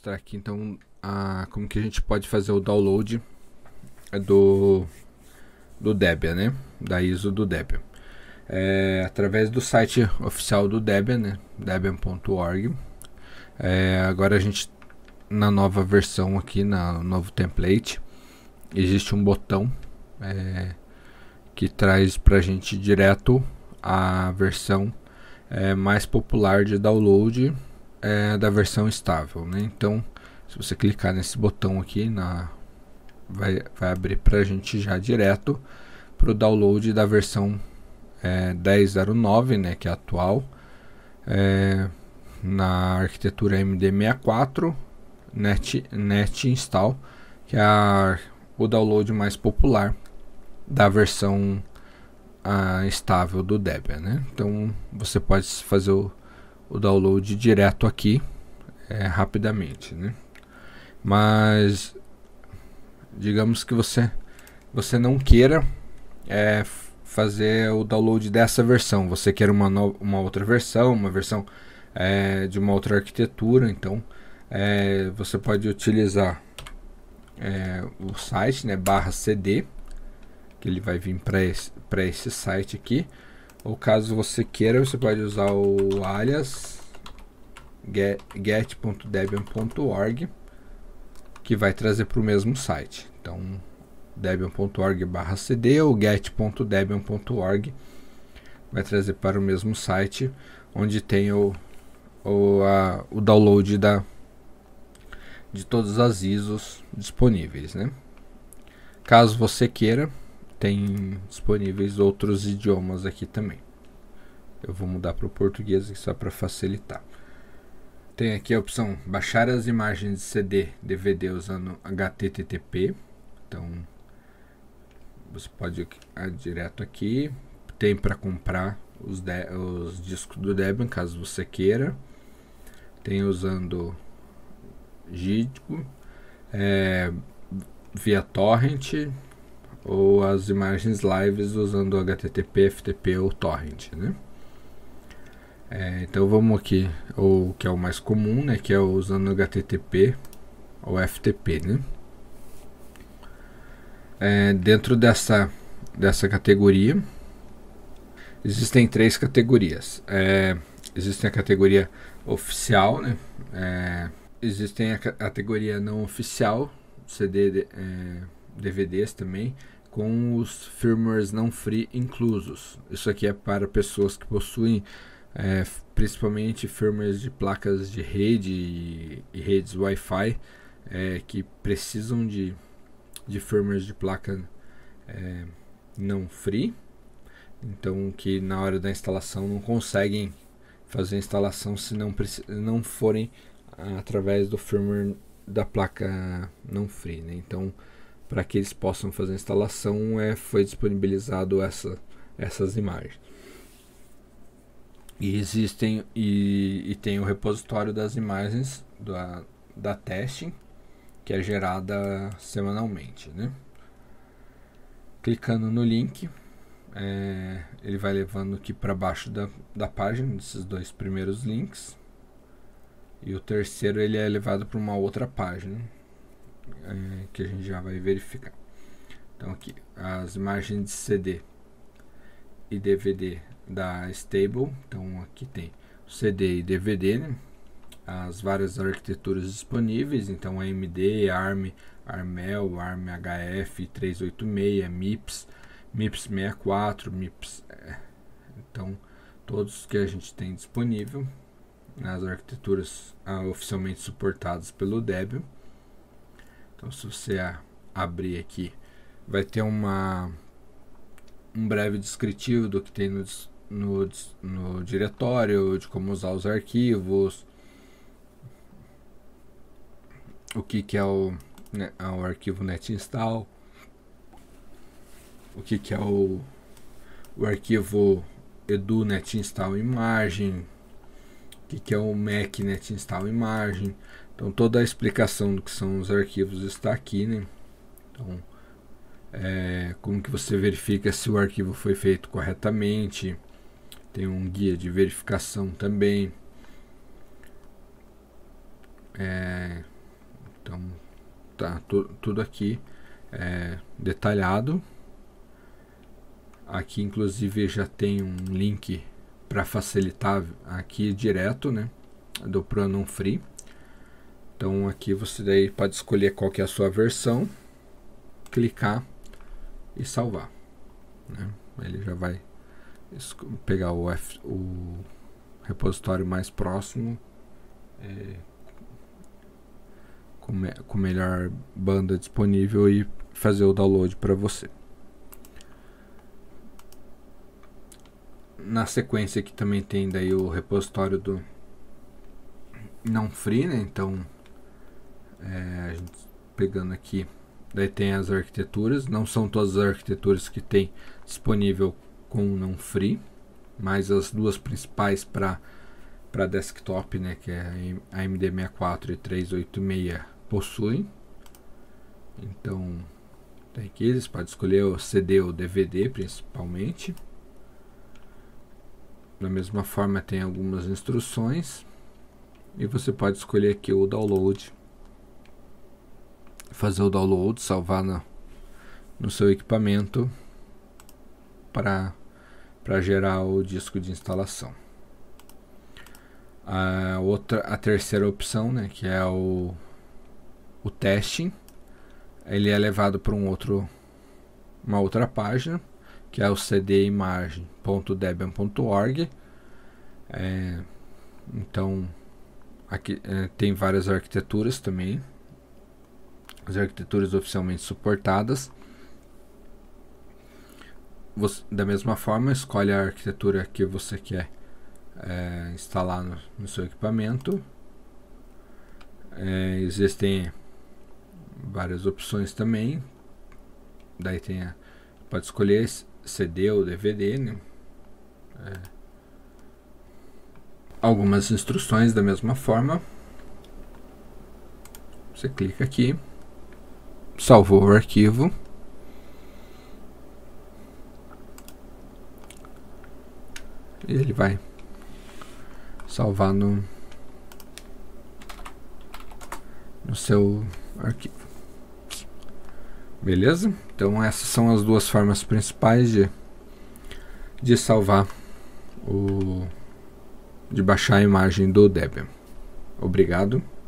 mostrar aqui então a, como que a gente pode fazer o download do, do Debian, né? Da ISO do Debian. É, através do site oficial do Debian, né? Debian.org. É, agora a gente na nova versão aqui, na no novo template, existe um botão é, que traz para gente direto a versão é, mais popular de download é, da versão estável. Né? Então, se você clicar nesse botão aqui, na, vai, vai abrir para a gente já direto para o download da versão é, 10.09, né, que é atual, é, na arquitetura MD64, net, net install, que é a, o download mais popular da versão a, ah, estável do Debian. Né? Então, você pode fazer o o download direto aqui é, rapidamente, né? Mas digamos que você você não queira é, fazer o download dessa versão, você quer uma, uma outra versão, uma versão é, de uma outra arquitetura, então é, você pode utilizar é, o site, né, barra CD, que ele vai vir para esse, para esse site aqui, ou caso você queira, você pode usar o alias get.debian.org que vai trazer para o mesmo site. Então, debian.org/cd ou get.debian.org vai trazer para o mesmo site onde tem o, o, a, o download da, de todas as ISOs disponíveis, né? Caso você queira, tem disponíveis outros idiomas aqui também. Eu vou mudar para o português só para facilitar. Tem aqui a opção baixar as imagens de CD, DVD usando HTTP. Então você pode ir direto aqui. Tem para comprar os, os, discos do Debian caso você queira. Tem usando Gídico, é, via torrent, ou as imagens lives usando HTTP, FTP ou torrent, né? É, então vamos aqui, ou que é o mais comum, né, que é usando HTTP ou FTP, né? É, dentro dessa, dessa categoria, existem três categorias. É, existem a categoria oficial, né? É, existem a categoria não oficial, CDD... É, DVDs também, com os firmwares não free inclusos. Isso aqui é para pessoas que possuem é, principalmente firmwares de placas de rede e, e redes Wi-Fi é, que precisam de, de firmwares de placa é, não free. Então, que na hora da instalação não conseguem fazer a instalação se não, não forem através do firmware da placa não free. Né? Então, para que eles possam fazer a instalação, é, foi disponibilizado essa, essas imagens. E existem e, e tem o repositório das imagens da, da testing que é gerada semanalmente, né? Clicando no link, é, ele vai levando aqui para baixo da, da página desses dois primeiros links e o terceiro ele é levado para uma outra página é, que a gente já vai verificar. Então aqui, as imagens de CD e DVD da Stable. Então aqui tem CD e DVD, né? as várias arquiteturas disponíveis, então AMD, ARM, ARMel, ARM HF 386, MIPS, MIPS 64, MIPS. É, então todos que a gente tem disponível, nas né? arquiteturas ah, oficialmente suportadas pelo Debian. Então, se você abrir aqui, vai ter uma um breve descritivo do que tem no, no, no diretório, de como usar os arquivos, o que, que é o, né, o arquivo netinstall, o que, que é o, o arquivo edu netinstall imagem, o que, que é o mac netinstall imagem. Então toda a explicação do que são os arquivos está aqui, né? Então, é, como que você verifica se o arquivo foi feito corretamente? Tem um guia de verificação também. É, então tá tudo aqui é, detalhado. Aqui inclusive já tem um link para facilitar aqui direto, né? Do Pronom Free. Então aqui você daí pode escolher qual que é a sua versão, clicar e salvar. Né? Ele já vai pegar o, F, o repositório mais próximo é, com, me, com melhor banda disponível e fazer o download para você. Na sequência aqui também tem daí o repositório do não free, né? Então é, a gente pegando aqui, daí tem as arquiteturas, não são todas as arquiteturas que tem disponível com não free, mas as duas principais para para desktop, né, que é a AMD64 e 386 possuem. Então, tem aqui, eles podem escolher o CD ou DVD principalmente. Da mesma forma tem algumas instruções e você pode escolher aqui o download fazer o download, salvar na, no seu equipamento para gerar o disco de instalação. A, outra, a terceira opção, né, que é o, o testing, ele é levado para um outro, uma outra página, que é o cdimagem.debian.org. É, então, aqui é, tem várias arquiteturas também, as arquiteturas oficialmente suportadas. Você, da mesma forma, escolhe a arquitetura que você quer é, instalar no, no, seu equipamento. É, existem várias opções também. Daí tem a, pode escolher CD ou DVD. Né? É. Algumas instruções da mesma forma. Você clica aqui salvou o arquivo. E ele vai salvar no, no seu arquivo. Beleza? Então essas são as duas formas principais de, de salvar o de baixar a imagem do Debian. Obrigado.